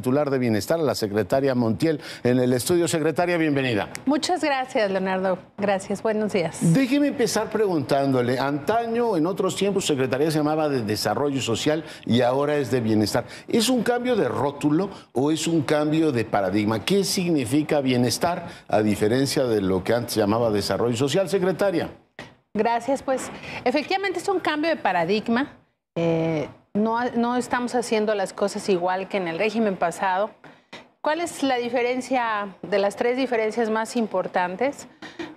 titular de Bienestar, a la secretaria Montiel, en el estudio. Secretaria, bienvenida. Muchas gracias, Leonardo. Gracias, buenos días. Déjeme empezar preguntándole. Antaño, en otros tiempos, Secretaría se llamaba de Desarrollo Social y ahora es de Bienestar. ¿Es un cambio de rótulo o es un cambio de paradigma? ¿Qué significa bienestar a diferencia de lo que antes llamaba Desarrollo Social, Secretaria? Gracias, pues efectivamente es un cambio de paradigma. Eh, no, estamos haciendo las cosas igual que en el régimen pasado. ¿Cuál es la diferencia de las tres diferencias más importantes?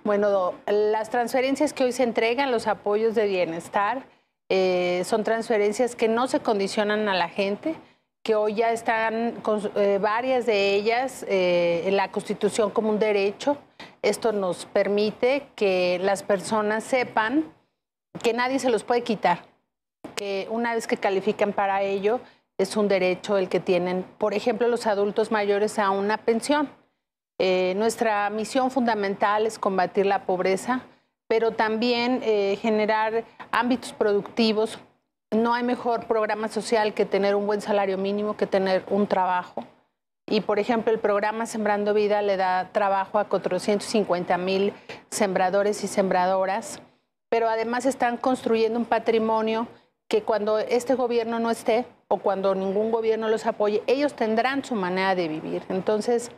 Bueno, las transferencias que hoy se entregan, los apoyos de bienestar, eh, son transferencias que no se condicionan a la gente, que hoy ya están eh, varias de ellas eh, en la Constitución como un derecho. Esto nos permite que las personas sepan que nadie se los puede quitar que una vez que califican para ello, es un derecho el que tienen, por ejemplo, los adultos mayores a una pensión. Eh, nuestra misión fundamental es combatir la pobreza, pero también eh, generar ámbitos productivos. No hay mejor programa social que tener un buen salario mínimo, que tener un trabajo. Y, por ejemplo, el programa Sembrando Vida le da trabajo a 450 mil sembradores y sembradoras, pero además están construyendo un patrimonio que cuando este gobierno no esté o cuando ningún gobierno los apoye, ellos tendrán su manera de vivir. Entonces,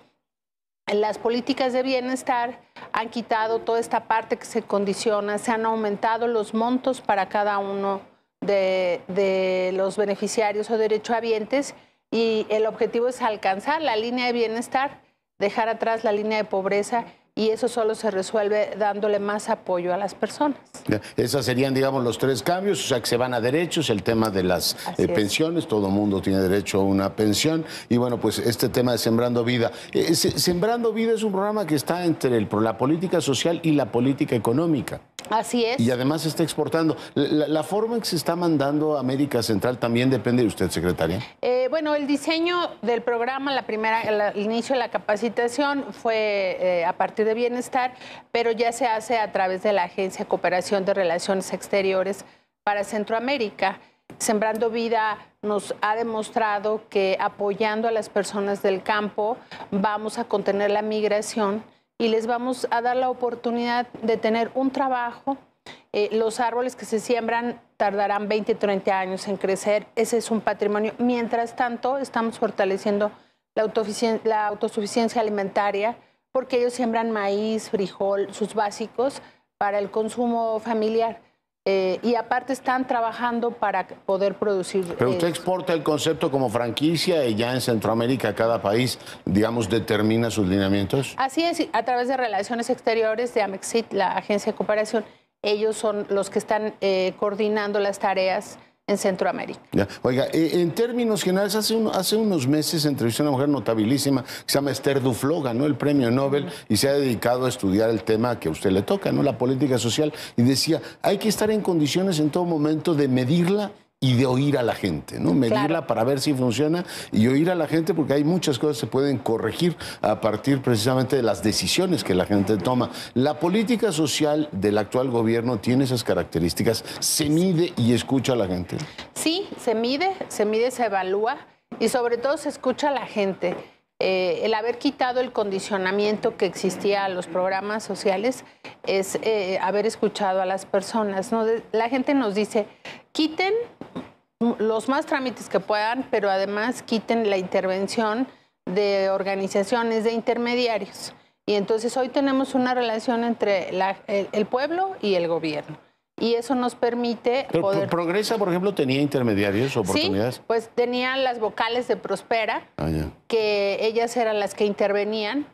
las políticas de bienestar han quitado toda esta parte que se condiciona, se han aumentado los montos para cada uno de, los beneficiarios o derechohabientes y el objetivo es alcanzar la línea de bienestar, dejar atrás la línea de pobreza y eso solo se resuelve dándole más apoyo a las personas. Esos serían, digamos, los tres cambios, o sea, que se van a derechos, el tema de las eh, pensiones, todo mundo tiene derecho a una pensión, y bueno, pues este tema de Sembrando Vida. Eh, Sembrando Vida es un programa que está entre el, la política social y la política económica. Así es. Y además se está exportando. La, forma en que se está mandando a América Central también depende de usted, secretaria. Eh, bueno, el diseño del programa, la primera, el inicio de la capacitación fue eh, a partir de Bienestar, pero ya se hace a través de la Agencia de Cooperación de Relaciones Exteriores para Centroamérica. Sembrando Vida nos ha demostrado que apoyando a las personas del campo vamos a contener la migración y les vamos a dar la oportunidad de tener un trabajo. Eh, los árboles que se siembran tardarán 20, 30 años en crecer. Ese es un patrimonio. Mientras tanto, estamos fortaleciendo la autosuficiencia alimentaria porque ellos siembran maíz, frijol, sus básicos para el consumo familiar. Eh, y aparte están trabajando para poder producir. Pero usted eh, exporta el concepto como franquicia y ya en Centroamérica cada país, digamos, determina sus lineamientos. Así es, a través de Relaciones Exteriores de Amexit, la agencia de cooperación, ellos son los que están eh, coordinando las tareas en Centroamérica. Oiga, eh, en términos generales, hace, hace unos meses entrevisté a una mujer notabilísima que se llama Esther Duflo, ganó el premio Nobel y se ha dedicado a estudiar el tema que a usted le toca, ¿no? La política social. Y decía, hay que estar en condiciones en todo momento de medirla y de oír a la gente, ¿no? Medirla para ver si funciona y oír a la gente porque hay muchas cosas que se pueden corregir a partir precisamente de las decisiones que la gente toma. La política social del actual gobierno tiene esas características, se mide y escucha a la gente. Sí, se mide, se mide, se evalúa y sobre todo se escucha a la gente. Eh, el haber quitado el condicionamiento que existía a los programas sociales es eh, haber escuchado a las personas. La gente nos dice, quiten los más trámites que puedan, pero además quiten la intervención de organizaciones de intermediarios. Y entonces hoy tenemos una relación entre el, pueblo y el gobierno. Y eso nos permite Progresa, por ejemplo, tenía intermediarios, o oportunidades. Sí, pues tenía las vocales de Prospera, ah, que ellas eran las que intervenían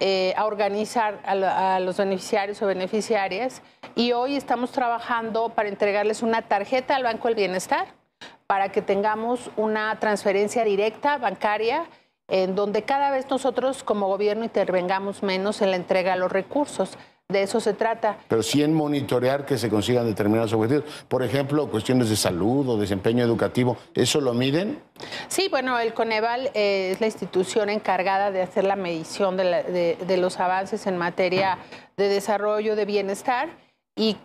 eh, a organizar a los beneficiarios o beneficiarias. Y hoy estamos trabajando para entregarles una tarjeta al Banco del Bienestar para que tengamos una transferencia directa bancaria en donde cada vez nosotros como gobierno intervengamos menos en la entrega de los recursos. De eso se trata. Pero sí en monitorear que se consigan determinados objetivos. Por ejemplo, cuestiones de salud o desempeño educativo, ¿eso lo miden? Sí, bueno, el Coneval eh, es la institución encargada de hacer la medición de, de los avances en materia de desarrollo de bienestar y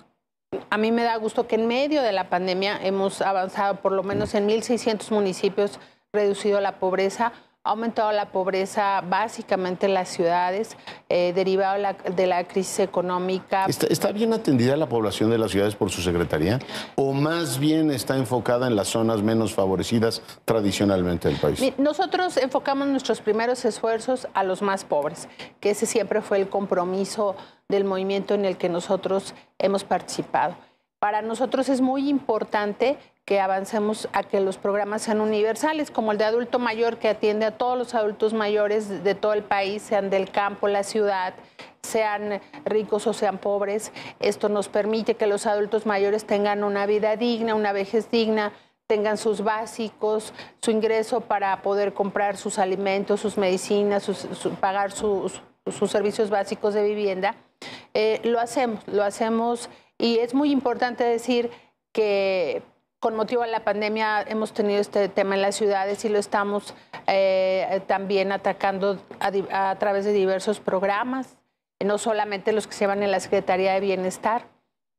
a mí me da gusto que en medio de la pandemia hemos avanzado por lo menos en 1.600 municipios, reducido la pobreza ha aumentado la pobreza básicamente en las ciudades, eh, derivado de la crisis económica. ¿Está, bien atendida la población de las ciudades por su secretaría? ¿O más bien está enfocada en las zonas menos favorecidas tradicionalmente del país? Nosotros enfocamos nuestros primeros esfuerzos a los más pobres, que ese siempre fue el compromiso del movimiento en el que nosotros hemos participado. Para nosotros es muy importante que avancemos a que los programas sean universales, como el de adulto mayor que atiende a todos los adultos mayores de todo el país, sean del campo, la ciudad, sean ricos o sean pobres. Esto nos permite que los adultos mayores tengan una vida digna, una vejez digna, tengan sus básicos, su ingreso para poder comprar sus alimentos, sus medicinas, pagar sus, servicios básicos de vivienda. Eh, lo hacemos, lo hacemos y es muy importante decir que con motivo de la pandemia hemos tenido este tema en las ciudades y lo estamos eh, también atacando a, través de diversos programas, no solamente los que se van en la Secretaría de Bienestar.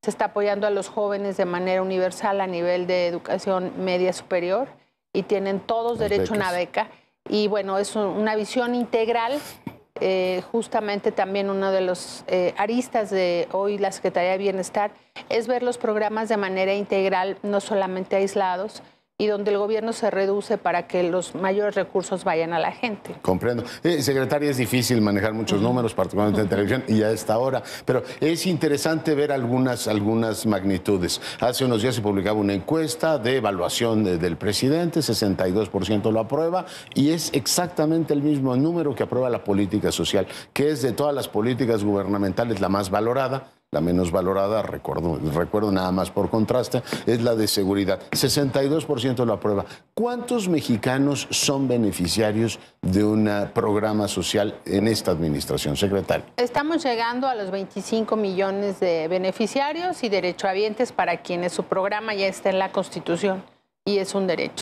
Se está apoyando a los jóvenes de manera universal a nivel de educación media superior y tienen todos derecho a una beca. Y bueno, es una visión integral eh, justamente también uno de los eh, aristas de hoy la Secretaría de Bienestar es ver los programas de manera integral, no solamente aislados, y donde el gobierno se reduce para que los mayores recursos vayan a la gente. Comprendo. Eh, secretaria, es difícil manejar muchos números, particularmente en televisión, y a esta hora, pero es interesante ver algunas, algunas magnitudes. Hace unos días se publicaba una encuesta de evaluación del presidente, 62% lo aprueba, y es exactamente el mismo número que aprueba la política social, que es de todas las políticas gubernamentales la más valorada, la menos valorada, recuerdo, recuerdo nada más por contraste, es la de seguridad. 62% la aprueba. ¿Cuántos mexicanos son beneficiarios de un programa social en esta administración, secretario? Estamos llegando a los 25 millones de beneficiarios y derechohabientes para quienes su programa ya está en la Constitución y es un derecho.